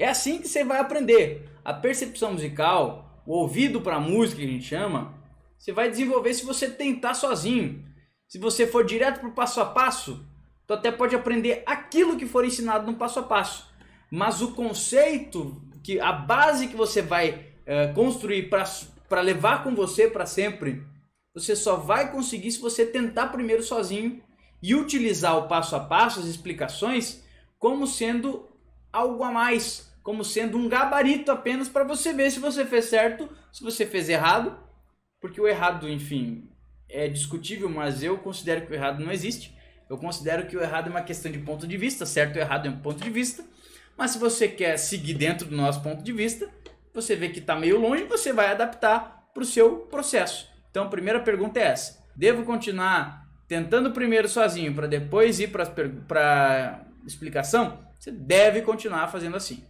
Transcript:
É assim que você vai aprender. A percepção musical, o ouvido para música que a gente chama, você vai desenvolver se você tentar sozinho. Se você for direto para o passo a passo, Você até pode aprender aquilo que for ensinado no passo a passo. Mas o conceito, que a base que você vai eh, construir para levar com você para sempre, você só vai conseguir se você tentar primeiro sozinho e utilizar o passo a passo, as explicações, como sendo algo a mais, como sendo um gabarito apenas para você ver se você fez certo, se você fez errado, porque o errado, enfim, é discutível, mas eu considero que o errado não existe. Eu considero que o errado é uma questão de ponto de vista, certo ou errado é um ponto de vista. Mas se você quer seguir dentro do nosso ponto de vista, você vê que está meio longe, você vai adaptar para o seu processo. Então, a primeira pergunta é essa: devo continuar tentando primeiro sozinho para depois ir para a explicação? Você deve continuar fazendo assim.